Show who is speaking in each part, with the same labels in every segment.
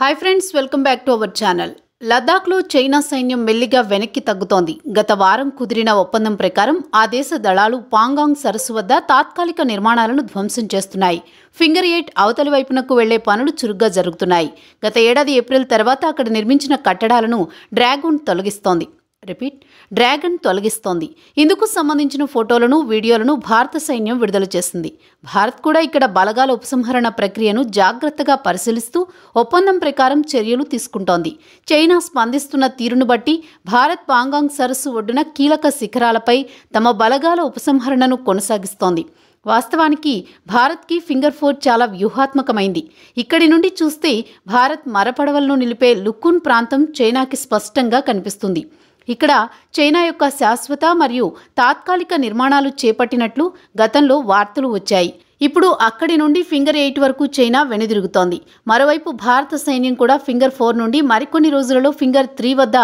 Speaker 1: hi friends welcome back to our channel లద్దాఖ్లో China సైన్యం మెల్లిగా వెనక్కి తగ్గుతోంది గత వారం కుదిరిన ఒప్పందం ప్రకారం ఆ దేశ దళాలు పాంగాంగ్ సరస్సు వద్ద తాత్కాలిక నిర్మాణాలను ధ్వంసం చేస్తున్నాయి ఫింగర్ ఎయిట్ అవతలి వైపునకు వెళ్లే పనులు చురుగ్గా జరుగుతున్నాయి గత ఏడాది ఏప్రిల్ తర్వాత అక్కడ నిర్మించిన కట్టడాలను డ్రాగూన్ తొలగిస్తోంది రిపీట్ డ్రాగన్ తొలగిస్తోంది ఇందుకు సంబంధించిన ఫోటోలను వీడియోలను భారత సైన్యం విడుదల చేసింది భారత్ కూడా ఇక్కడ బలగాల ఉపసంహరణ ప్రక్రియను జాగ్రత్తగా పరిశీలిస్తూ ఒప్పందం ప్రకారం చర్యలు తీసుకుంటోంది చైనా స్పందిస్తున్న తీరును బట్టి భారత్ పాంగాంగ్ సరస్సు ఒడ్డున కీలక శిఖరాలపై తమ బలగాల ఉపసంహరణను కొనసాగిస్తోంది వాస్తవానికి భారత్కి ఫింగర్ ఫోర్ చాలా వ్యూహాత్మకమైంది ఇక్కడి నుండి చూస్తే భారత్ మరపడవలను నిలిపే లుక్కున్ ప్రాంతం చైనాకి స్పష్టంగా కనిపిస్తుంది ఇక్కడ చైనా యొక్క శాశ్వత మరియు తాత్కాలిక నిర్మాణాలు చేపట్టినట్లు గతంలో వార్తలు వచ్చాయి ఇప్పుడు అక్కడి నుండి ఫింగర్ ఎయిట్ వరకు చైనా వెనుదిరుగుతోంది మరోవైపు భారత సైన్యం కూడా ఫింగర్ ఫోర్ నుండి మరికొన్ని రోజులలో ఫింగర్ త్రీ వద్ద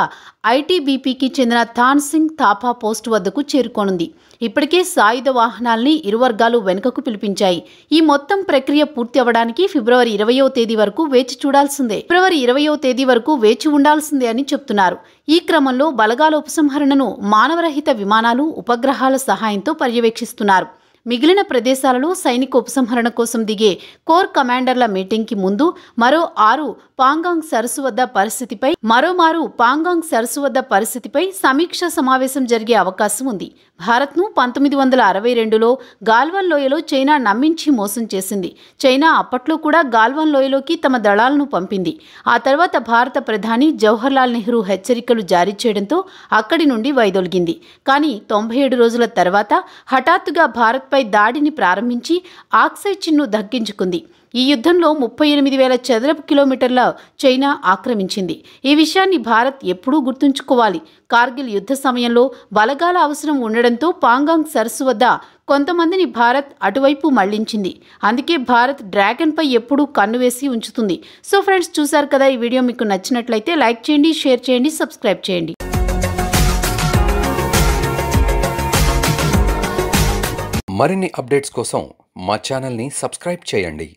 Speaker 1: ఐటీబీపీకి చెందిన థాన్ సింగ్ థాపా పోస్టు వద్దకు చేరుకోనుంది ఇప్పటికే సాయుధ వాహనాల్ని ఇరు వర్గాలు వెనుకకు పిలిపించాయి ఈ మొత్తం ప్రక్రియ పూర్తి అవ్వడానికి ఫిబ్రవరి ఇరవయో తేదీ వరకు వేచి చూడాల్సిందే ఫిబ్రవరి ఇరవయో తేదీ వరకు వేచి ఉండాల్సిందే అని చెప్తున్నారు ఈ క్రమంలో బలగాల ఉపసంహరణను మానవరహిత విమానాలు ఉపగ్రహాల సహాయంతో పర్యవేక్షిస్తున్నారు మిగిలిన ప్రదేశాలలో సైనిక ఉపసంహరణ కోసం దిగే కోర్ కమాండర్ల మీటింగ్కి ముందు మరో ఆరు పాంగాంగ్ సరస్సు వద్ద పరిస్థితిపై మరోమారు పాంగాంగ్ సరస్సు వద్ద పరిస్థితిపై సమీక్ష సమావేశం జరిగే అవకాశం ఉంది భారత్ను పంతొమ్మిది వందల అరవై రెండులో గాల్వన్ లోయలో చైనా నమ్మించి మోసం చేసింది చైనా అప్పట్లో కూడా గాల్వన్ లోయలోకి తమ దళాలను పంపింది ఆ తర్వాత భారత ప్రధాని జవహర్లాల్ నెహ్రూ హెచ్చరికలు జారీ చేయడంతో అక్కడి నుండి వైదొలిగింది కానీ తొంభై ఏడు రోజుల తర్వాత హఠాత్తుగా భారత్పై దాడిని ప్రారంభించి ఆక్సై చిన్ను దక్కించుకుంది ఈ యుద్ధంలో ముప్పై ఎనిమిది వేల చదరపు కిలోమీటర్ల చైనా ఆక్రమించింది ఈ విషయాన్ని భారత్ ఎప్పుడూ గుర్తుంచుకోవాలి కార్గిల్ యుద్ధ సమయంలో బలగాల అవసరం ఉండడంతో పాంగాంగ్ సరస్సు వద్ద కొంతమందిని భారత్ అటువైపు మళ్లించింది అందుకే భారత్ డ్రాగన్పై ఎప్పుడూ కన్ను వేసి ఉంచుతుంది సో ఫ్రెండ్స్ చూశారు కదా ఈ వీడియో మీకు నచ్చినట్లయితే లైక్ చేయండి షేర్ చేయండి సబ్స్క్రైబ్ చేయండి మరిన్ని అప్డేట్స్ కోసం మా ఛానల్ని సబ్స్క్రైబ్ చేయండి